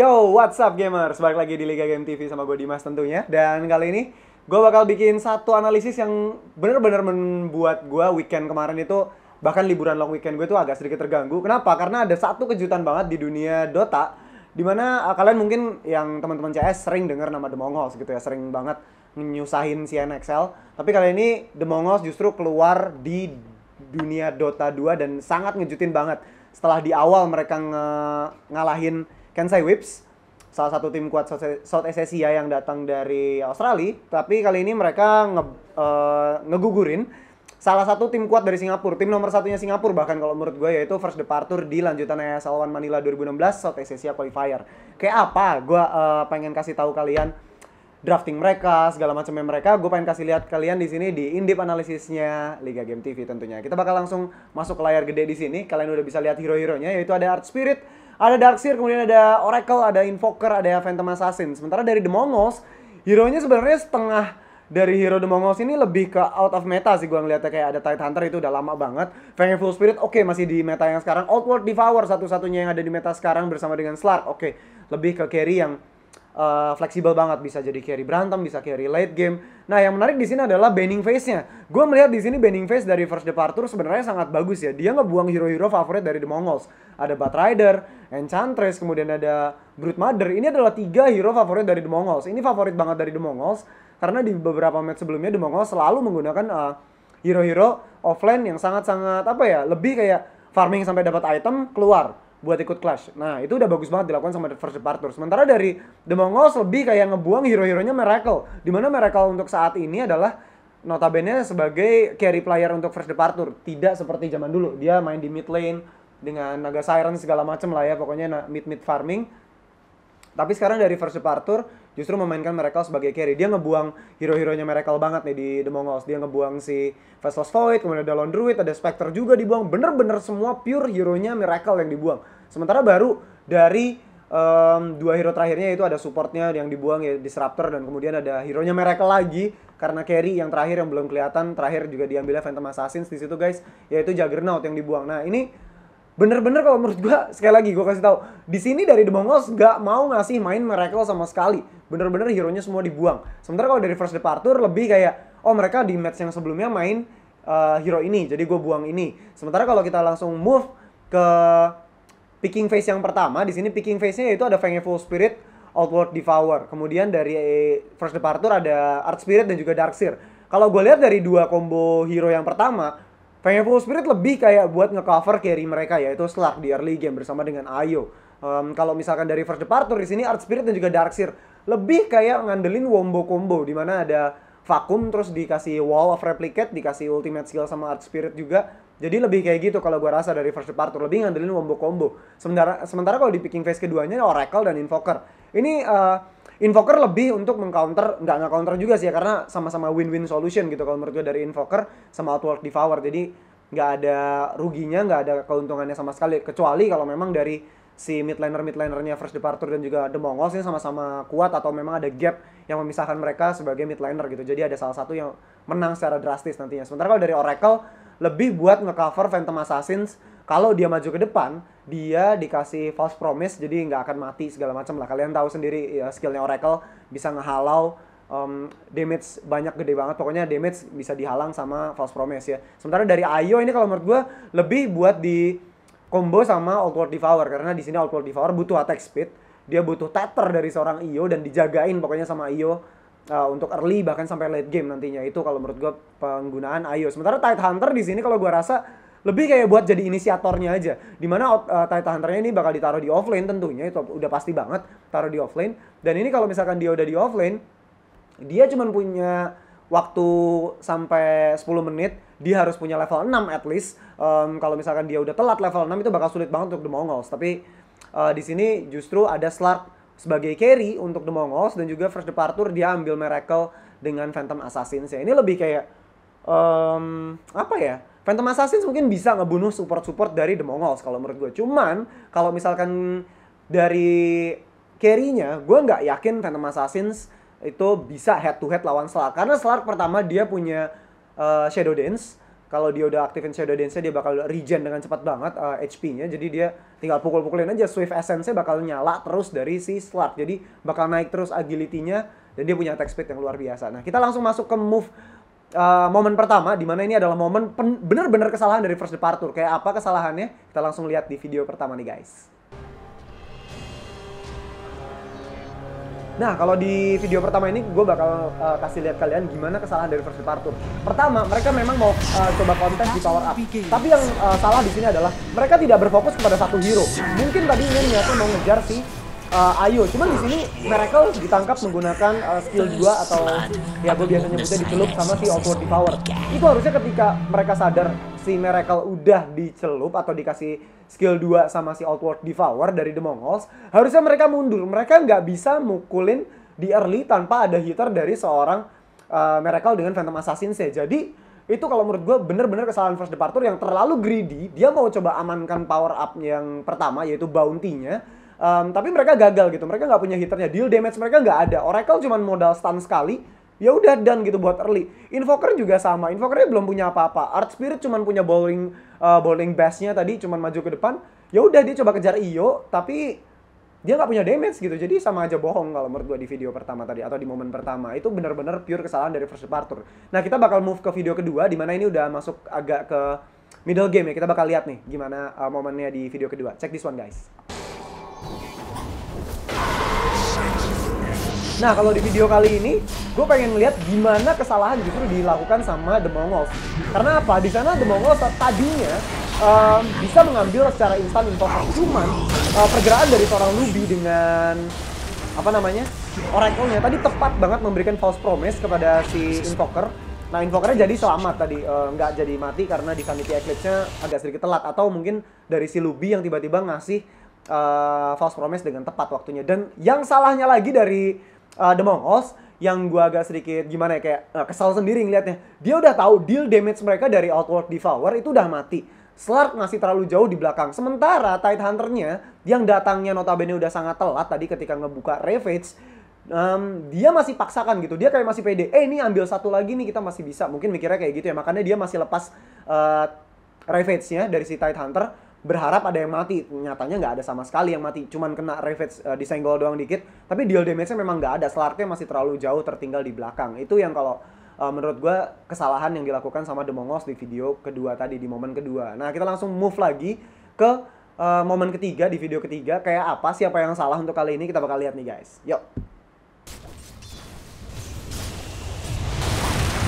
Yo, what's up gamers? Balik lagi di Liga Game TV sama gue Dimas tentunya. Dan kali ini gue bakal bikin satu analisis yang bener-bener membuat gue weekend kemarin itu bahkan liburan long weekend gue itu agak sedikit terganggu. Kenapa? Karena ada satu kejutan banget di dunia Dota dimana uh, eh, kalian mungkin yang teman-teman CS sering dengar nama The Mongols gitu ya, sering banget nyusahin CNXL. Tapi kali ini The Mongols justru keluar di dunia Dota 2 dan sangat ngejutin banget. Setelah di awal mereka nge ngalahin Kansai Whips, salah satu tim kuat South e- Asia yang datang dari Australia, tapi kali ini mereka nge, uh, ngegugurin salah satu tim kuat dari Singapura, tim nomor satunya Singapura bahkan kalau menurut gue yaitu First Departure di lanjutan ASL One Manila 2016 South Asia Qualifier. Kayak apa? Gue uh, pengen kasih tahu kalian drafting mereka, segala macamnya mereka. Gue pengen kasih lihat kalian di sini di indip analisisnya Liga Game TV tentunya. Kita bakal langsung masuk ke layar gede di sini. Kalian udah bisa lihat hero-heronya yaitu ada Art Spirit, ada Darkseer, kemudian ada Oracle, ada Invoker, ada Phantom Assassin. Sementara dari The Mongols, hero-nya sebenarnya setengah dari hero The Mongols ini lebih ke out of meta sih gue ngeliatnya kayak ada Tide Hunter itu udah lama banget. Full Spirit oke okay, masih di meta yang sekarang. Outward Devourer satu-satunya yang ada di meta sekarang bersama dengan Slark oke. Okay. Lebih ke carry yang uh, fleksibel banget bisa jadi carry berantem bisa carry late game nah yang menarik di sini adalah banning face nya gue melihat di sini banning face dari first departure sebenarnya sangat bagus ya dia ngebuang hero-hero favorit dari the mongols ada bat rider Enchantress, kemudian ada Brute Mother. Ini adalah tiga hero favorit dari The Mongols. Ini favorit banget dari The Mongols karena di beberapa match sebelumnya The Mongols selalu menggunakan uh, hero-hero offline yang sangat-sangat apa ya, lebih kayak farming sampai dapat item keluar buat ikut Clash. Nah, itu udah bagus banget dilakukan sama The First Departure. Sementara dari The Mongols lebih kayak ngebuang hero-heronya Miracle. Dimana Miracle untuk saat ini adalah notabene sebagai carry player untuk First Departure. Tidak seperti zaman dulu. Dia main di mid lane dengan naga siren segala macem lah ya. Pokoknya mid-mid farming. Tapi sekarang dari First Departure justru memainkan Miracle sebagai carry. Dia ngebuang hero-heronya Miracle banget nih di The Mongols. Dia ngebuang si Vessel's Void, kemudian ada Lone Druid, ada Spectre juga dibuang. Bener-bener semua pure hero-nya Miracle yang dibuang Sementara baru dari um, dua hero terakhirnya itu ada supportnya yang dibuang ya disruptor dan kemudian ada hero nya mereka lagi karena carry yang terakhir yang belum kelihatan terakhir juga diambilnya Phantom assassin di situ guys yaitu Juggernaut yang dibuang nah ini bener-bener kalau menurut gua sekali lagi gua kasih tahu di sini dari The Bongos nggak mau ngasih main Miracle sama sekali bener-bener hero nya semua dibuang sementara kalau dari First Departure lebih kayak oh mereka di match yang sebelumnya main uh, hero ini jadi gue buang ini sementara kalau kita langsung move ke picking face yang pertama di sini picking phase-nya yaitu ada Vengeful Spirit, Outward Devour. Kemudian dari eh, First Departure ada Art Spirit dan juga Dark Darkseer. Kalau gue lihat dari dua combo hero yang pertama, Vengeful Spirit lebih kayak buat ngecover carry mereka yaitu Slark di early game bersama dengan Ayo. Um, kalau misalkan dari First Departure di sini Art Spirit dan juga Dark Darkseer lebih kayak ngandelin wombo combo di mana ada vakum terus dikasih wall of replicate, dikasih ultimate skill sama art spirit juga jadi lebih kayak gitu kalau gue rasa dari first departure lebih ngandelin wombo combo. Sementara sementara kalau di picking phase keduanya Oracle dan Invoker. Ini uh, Invoker lebih untuk mengcounter nggak nggak counter juga sih ya, karena sama-sama win-win solution gitu kalau menurut gue dari Invoker sama Outwork Devour. Jadi nggak ada ruginya, nggak ada keuntungannya sama sekali kecuali kalau memang dari si midliner midlinernya first departure dan juga the Mongols ini sama-sama kuat atau memang ada gap yang memisahkan mereka sebagai midliner gitu. Jadi ada salah satu yang menang secara drastis nantinya. Sementara kalau dari Oracle lebih buat ngecover Phantom Assassins kalau dia maju ke depan dia dikasih false promise jadi nggak akan mati segala macam lah kalian tahu sendiri ya, skillnya Oracle bisa ngehalau um, damage banyak gede banget pokoknya damage bisa dihalang sama false promise ya sementara dari Ayo ini kalau menurut gue lebih buat di combo sama Old World Devourer karena di sini Old World Devourer butuh attack speed dia butuh tether dari seorang Io dan dijagain pokoknya sama Io uh, untuk early bahkan sampai late game nantinya itu kalau menurut gue penggunaan Ayo. Sementara Tide Hunter di sini kalau gue rasa lebih kayak buat jadi inisiatornya aja. Dimana uh, eh, Tide Hunternya ini bakal ditaruh di offline tentunya itu udah pasti banget taruh di offline Dan ini kalau misalkan dia udah di offline dia cuma punya waktu sampai 10 menit dia harus punya level 6 at least um, kalau misalkan dia udah telat level 6 itu bakal sulit banget untuk the Mongols tapi uh, di sini justru ada Slark sebagai carry untuk The Mongols dan juga first departure dia ambil Miracle dengan Phantom Assassin ya. Ini lebih kayak um, apa ya? Phantom Assassin mungkin bisa ngebunuh support-support dari The Mongols kalau menurut gue. Cuman kalau misalkan dari carry-nya, gue nggak yakin Phantom Assassins itu bisa head to head lawan Slark karena Slark pertama dia punya uh, Shadow Dance kalau dia udah aktifin shadow dance dia bakal regen dengan cepat banget uh, eh, HP-nya jadi dia tinggal pukul-pukulin aja swift essence bakal nyala terus dari si Slark. jadi bakal naik terus agility-nya dan dia punya attack speed yang luar biasa nah kita langsung masuk ke move Uh, momen pertama di mana ini adalah momen benar-benar kesalahan dari first departure kayak apa kesalahannya kita langsung lihat di video pertama nih guys. Nah, kalau di video pertama ini gue bakal uh, kasih lihat kalian gimana kesalahan dari first departure. Pertama, mereka memang mau uh, coba konten di power up. Tapi yang uh, salah di sini adalah mereka tidak berfokus kepada satu hero. Mungkin tadi niatnya mau ngejar si uh, Ayo, cuman di sini Miracle ditangkap menggunakan uh, skill 2 atau ya gue biasanya nyebutnya dicelup sama si Outward Power. Itu harusnya ketika mereka sadar si Miracle udah dicelup atau dikasih skill 2 sama si Outward Devour dari The Mongols, harusnya mereka mundur. Mereka nggak bisa mukulin di early tanpa ada hitter dari seorang uh, eh, Miracle dengan Phantom Assassin sih. Jadi itu kalau menurut gue bener-bener kesalahan first departure yang terlalu greedy. Dia mau coba amankan power up yang pertama yaitu bounty-nya. Um, tapi mereka gagal gitu. Mereka nggak punya hitternya. Deal damage mereka nggak ada. Oracle cuma modal stun sekali ya udah dan gitu buat early. Invoker juga sama. Invokernya belum punya apa-apa. Art Spirit cuman punya bowling uh, bowling bassnya tadi cuman maju ke depan. Ya udah dia coba kejar Io tapi dia nggak punya damage gitu jadi sama aja bohong kalau menurut gua di video pertama tadi atau di momen pertama itu benar-benar pure kesalahan dari first departure nah kita bakal move ke video kedua di mana ini udah masuk agak ke middle game ya kita bakal lihat nih gimana uh, momennya di video kedua check this one guys Nah, kalau di video kali ini, gue pengen ngeliat gimana kesalahan justru dilakukan sama The Mongols. Karena apa? Di sana The Mongols tadinya um, bisa mengambil secara instan infosec. Cuman, uh, pergerakan dari seorang Ruby dengan apa namanya oracle-nya tadi tepat banget memberikan false promise kepada si invoker Nah, invokernya jadi selamat tadi, eh, nggak uh, jadi mati karena di Sanity Eclipse-nya agak sedikit telat. Atau mungkin dari si Luby yang tiba-tiba ngasih uh, false promise dengan tepat waktunya. Dan yang salahnya lagi dari uh, The Mongols yang gua agak sedikit gimana ya kayak uh, kesal sendiri ngelihatnya. Dia udah tahu deal damage mereka dari outworld Devourer itu udah mati. Slark masih terlalu jauh di belakang. Sementara Tide Hunter-nya yang datangnya notabene udah sangat telat tadi ketika ngebuka Ravage, um, dia masih paksakan gitu. Dia kayak masih pede. Eh ini ambil satu lagi nih kita masih bisa. Mungkin mikirnya kayak gitu ya. Makanya dia masih lepas uh, Ravage-nya dari si Tide Hunter berharap ada yang mati nyatanya nggak ada sama sekali yang mati cuman kena revenge uh, disenggol doang dikit tapi deal damage-nya memang nggak ada slartnya masih terlalu jauh tertinggal di belakang itu yang kalau uh, menurut gue kesalahan yang dilakukan sama Demongos di video kedua tadi di momen kedua nah kita langsung move lagi ke uh, momen ketiga di video ketiga kayak apa siapa yang salah untuk kali ini kita bakal lihat nih guys yuk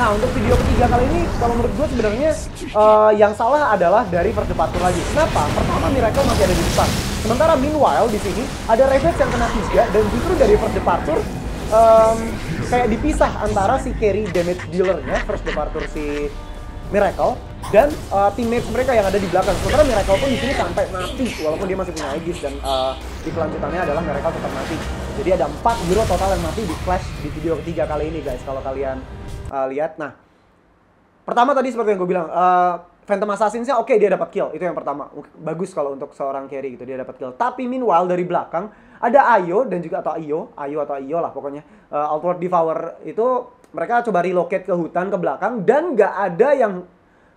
Nah untuk video ketiga kali ini kalau menurut gue sebenarnya uh, yang salah adalah dari first lagi. Kenapa? Pertama Miracle masih ada di depan. Sementara meanwhile di sini ada Ravage yang kena tiga dan justru dari first um, kayak dipisah antara si carry damage dealernya first departure si Miracle dan uh, teammates mereka yang ada di belakang. Sementara mereka pun di sini sampai mati walaupun dia masih punya Aegis dan uh, di kelanjutannya adalah mereka tetap mati. Jadi ada empat hero total yang mati di Clash di video ketiga kali ini guys kalau kalian uh, lihat. Nah, pertama tadi seperti yang gue bilang uh, Phantom Assassin sih oke okay, dia dapat kill itu yang pertama bagus kalau untuk seorang carry gitu dia dapat kill tapi meanwhile dari belakang ada Ayo dan juga atau Io Ayo atau Io lah pokoknya uh, Outward Devourer itu mereka coba relocate ke hutan ke belakang dan nggak ada yang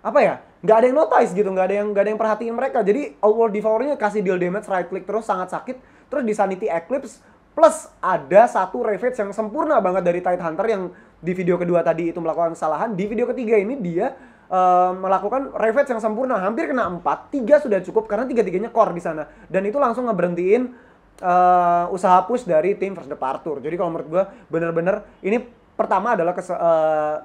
apa ya nggak ada yang notice gitu nggak ada yang nggak ada yang perhatiin mereka jadi outward devournya kasih deal damage right click terus sangat sakit terus di sanity eclipse plus ada satu revenge yang sempurna banget dari tide hunter yang di video kedua tadi itu melakukan kesalahan di video ketiga ini dia uh, melakukan revenge yang sempurna hampir kena empat tiga sudah cukup karena tiga-tiganya core di sana dan itu langsung ngeberhentiin uh, usaha push dari tim first departure jadi kalau menurut gue bener-bener ini pertama adalah kes, uh, eh,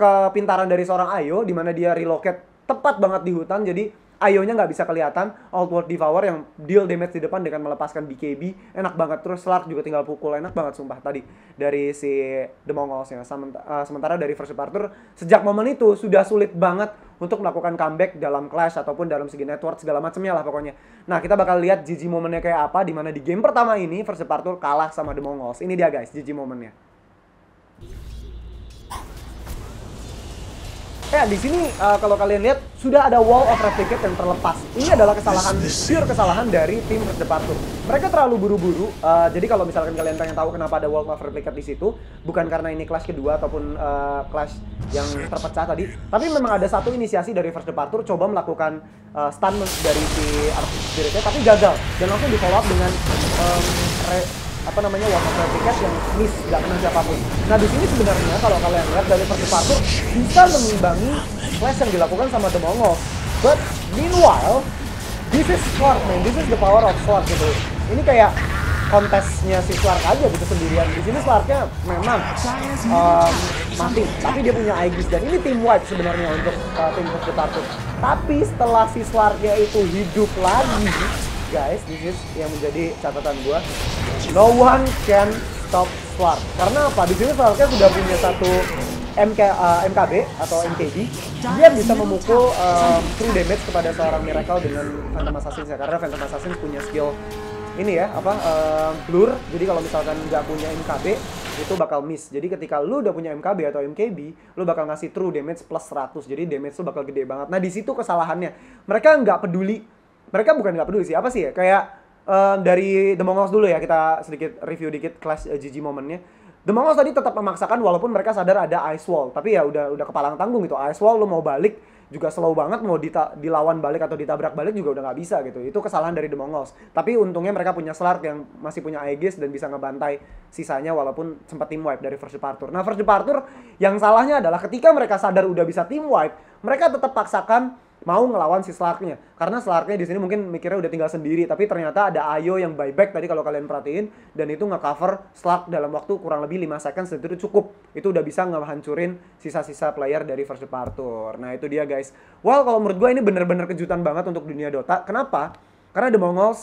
kepintaran dari seorang Ayo di mana dia relocate tepat banget di hutan jadi Ayo-nya nggak bisa kelihatan, Outward Devour yang deal damage di depan dengan melepaskan BKB, enak banget. Terus Slark juga tinggal pukul, enak banget sumpah tadi dari si The Mongols-nya. Eh, sementara dari First Departure, sejak momen itu sudah sulit banget untuk melakukan comeback dalam Clash ataupun dalam segi network segala macamnya lah pokoknya. Nah kita bakal lihat GG momennya kayak apa, dimana di game pertama ini First Departure kalah sama The Mongols. Ini dia guys, GG momennya. Eh di sini uh, kalau kalian lihat sudah ada wall of replicate yang terlepas. Ini adalah kesalahan pure kesalahan dari tim Departur. Mereka terlalu buru-buru. Uh, jadi kalau misalkan kalian pengen tahu kenapa ada wall of replicate di situ, bukan karena ini kelas kedua ataupun uh, eh, kelas yang terpecah tadi, tapi memang ada satu inisiasi dari First Departur coba melakukan uh, stun dari si Arctic Spiritnya, tapi gagal dan langsung di follow up dengan um, apa namanya warna tiket yang miss nggak kena siapapun. Nah di sini sebenarnya kalau kalian lihat dari Persipatur bisa mengimbangi flash yang dilakukan sama The Mongol. But meanwhile, this is Sword man, this is the power of Sword gitu. Ini kayak kontesnya si Slark aja gitu sendirian. Di sini Slarknya memang um, mati, tapi dia punya Aegis dan ini tim wipe sebenarnya untuk uh, tim Persipatur. Tapi setelah si Slarknya itu hidup lagi, guys, this is yang menjadi catatan gua. No one can stop Slark. Karena apa? Di sini Swartnya sudah punya satu MK, uh, eh, MKB atau MKB. Dia bisa memukul um, true damage kepada seorang Miracle dengan Phantom Assassin ya. Karena Phantom Assassin punya skill ini ya apa um, blur jadi kalau misalkan nggak punya MKB itu bakal miss jadi ketika lu udah punya MKB atau MKB lu bakal ngasih true damage plus 100 jadi damage lu bakal gede banget nah di situ kesalahannya mereka nggak peduli mereka bukan nggak peduli sih apa sih ya kayak um, dari The Mongols dulu ya kita sedikit review dikit kelas uh, eh, GG momennya The Mongols tadi tetap memaksakan walaupun mereka sadar ada ice wall tapi ya udah udah kepalang tanggung gitu ice wall lo mau balik juga slow banget mau dita, dilawan balik atau ditabrak balik juga udah nggak bisa gitu itu kesalahan dari The Mongols tapi untungnya mereka punya Slark yang masih punya Aegis dan bisa ngebantai sisanya walaupun sempat team wipe dari first departure nah first departure yang salahnya adalah ketika mereka sadar udah bisa team wipe mereka tetap paksakan mau ngelawan si Slarknya. Karena Slarknya di sini mungkin mikirnya udah tinggal sendiri, tapi ternyata ada Ayo yang buyback tadi kalau kalian perhatiin dan itu ngecover Slark dalam waktu kurang lebih 5 second dan cukup. Itu udah bisa ngehancurin sisa-sisa player dari first departure. Nah, itu dia guys. Well, kalau menurut gua ini bener-bener kejutan banget untuk dunia Dota. Kenapa? Karena The Mongols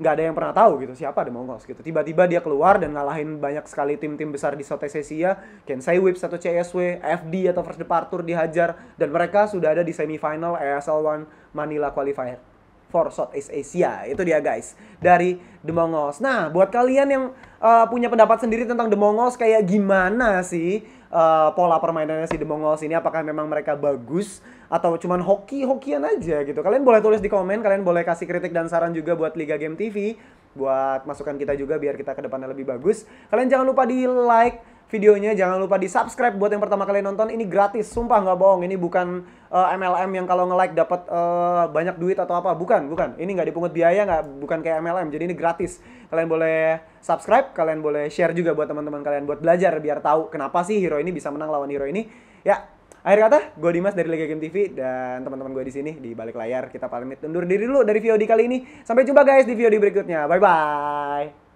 nggak ada yang pernah tahu gitu siapa ada Mongols gitu. Tiba-tiba dia keluar dan ngalahin banyak sekali tim-tim besar di Southeast Asia, Kensai Whips atau CSW, FD atau First Departure dihajar dan mereka sudah ada di semifinal ESL One Manila Qualifier for Southeast Asia. Itu dia guys dari The Mongols. Nah, buat kalian yang uh, punya pendapat sendiri tentang The Mongols kayak gimana sih uh, pola permainannya si The Mongols ini apakah memang mereka bagus atau cuman hoki-hokian aja gitu. Kalian boleh tulis di komen, kalian boleh kasih kritik dan saran juga buat Liga Game TV, buat masukan kita juga biar kita ke depannya lebih bagus. Kalian jangan lupa di like videonya, jangan lupa di subscribe buat yang pertama kali nonton. Ini gratis, sumpah nggak bohong. Ini bukan uh, eh, MLM yang kalau nge-like dapat uh, eh, banyak duit atau apa, bukan, bukan. Ini nggak dipungut biaya, nggak, bukan kayak MLM. Jadi ini gratis. Kalian boleh subscribe, kalian boleh share juga buat teman-teman kalian buat belajar biar tahu kenapa sih hero ini bisa menang lawan hero ini. Ya, Akhir kata, gue Dimas dari Liga Game TV dan teman-teman gue di sini di balik layar kita pamit undur diri dulu dari VOD kali ini. Sampai jumpa guys di VOD berikutnya. Bye bye.